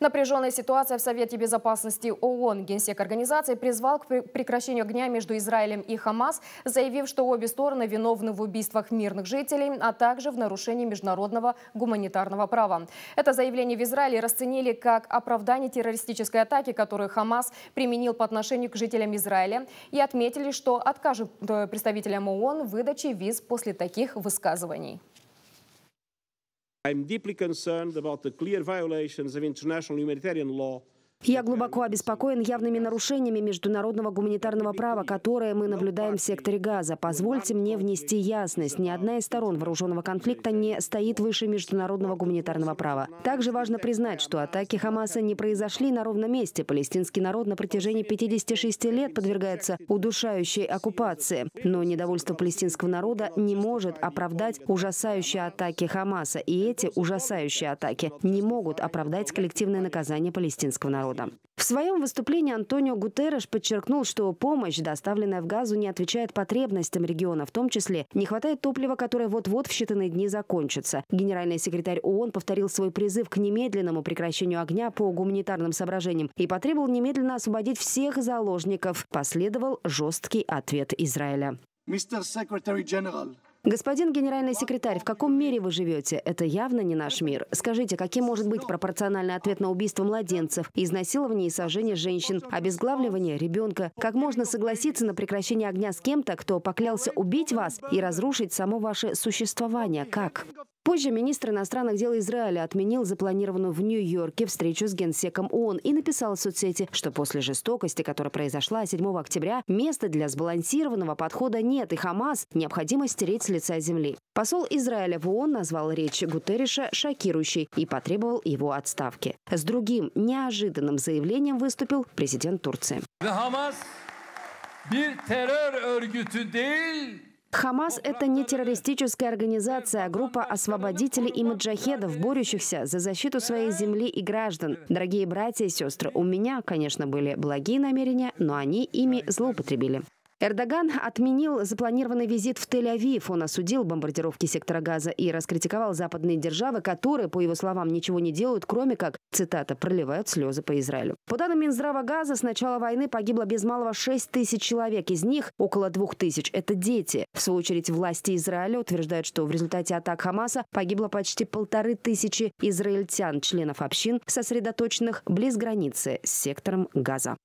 Напряженная ситуация в Совете Безопасности ООН. Генсек организации призвал к прекращению огня между Израилем и Хамас, заявив, что обе стороны виновны в убийствах мирных жителей, а также в нарушении международного гуманитарного права. Это заявление в Израиле расценили как оправдание террористической атаки, которую Хамас применил по отношению к жителям Израиля, и отметили, что откажут э, представителям ООН выдачи виз после таких высказываний. I'm deeply concerned about the clear violations of international humanitarian law Я глубоко обеспокоен явными нарушениями международного гуманитарного права, которое мы наблюдаем в секторе Газа. Позвольте мне внести ясность. Ни одна из сторон вооруженного конфликта не стоит выше международного гуманитарного права. Также важно признать, что атаки Хамаса не произошли на ровном месте. Палестинский народ на протяжении 56 лет подвергается удушающей оккупации. Но недовольство палестинского народа не может оправдать ужасающие атаки Хамаса. И эти ужасающие атаки не могут оправдать коллективное наказание палестинского народа народа. В своем выступлении Антонио Гутерреш подчеркнул, что помощь, доставленная в Газу, не отвечает потребностям региона, в том числе не хватает топлива, которое вот-вот в считанные дни закончится. Генеральный секретарь ООН повторил свой призыв к немедленному прекращению огня по гуманитарным соображениям и потребовал немедленно освободить всех заложников. Последовал жесткий ответ Израиля. Мистер секретарь-генерал, Господин генеральный секретарь, в каком мире вы живете? Это явно не наш мир. Скажите, каким может быть пропорциональный ответ на убийство младенцев, изнасилование и сожжение женщин, обезглавливание ребенка? Как можно согласиться на прекращение огня с кем-то, кто поклялся убить вас и разрушить само ваше существование? Как? Позже министр иностранных дел Израиля отменил запланированную в Нью-Йорке встречу с генсеком ООН и написал в соцсети, что после жестокости, которая произошла 7 октября, места для сбалансированного подхода нет, и Хамас необходимо стереть с лица земли. Посол Израиля в ООН назвал речь Гутерриша шокирующей и потребовал его отставки. С другим неожиданным заявлением выступил президент Турции. Хамас bir terör örgütü Хамас – это не террористическая организация, а группа освободителей и маджахедов, борющихся за защиту своей земли и граждан. Дорогие братья и сестры, у меня, конечно, были благие намерения, но они ими злоупотребили. Эрдоган отменил запланированный визит в Тель-Авив. Он осудил бомбардировки сектора газа и раскритиковал западные державы, которые, по его словам, ничего не делают, кроме как, цитата, «проливают слезы по Израилю». По данным Минздрава Газа, с начала войны погибло без малого 6 тысяч человек. Из них около 2 тысяч – это дети. В свою очередь, власти Израиля утверждают, что в результате атак Хамаса погибло почти полторы тысячи израильтян, членов общин, сосредоточенных близ границы с сектором газа.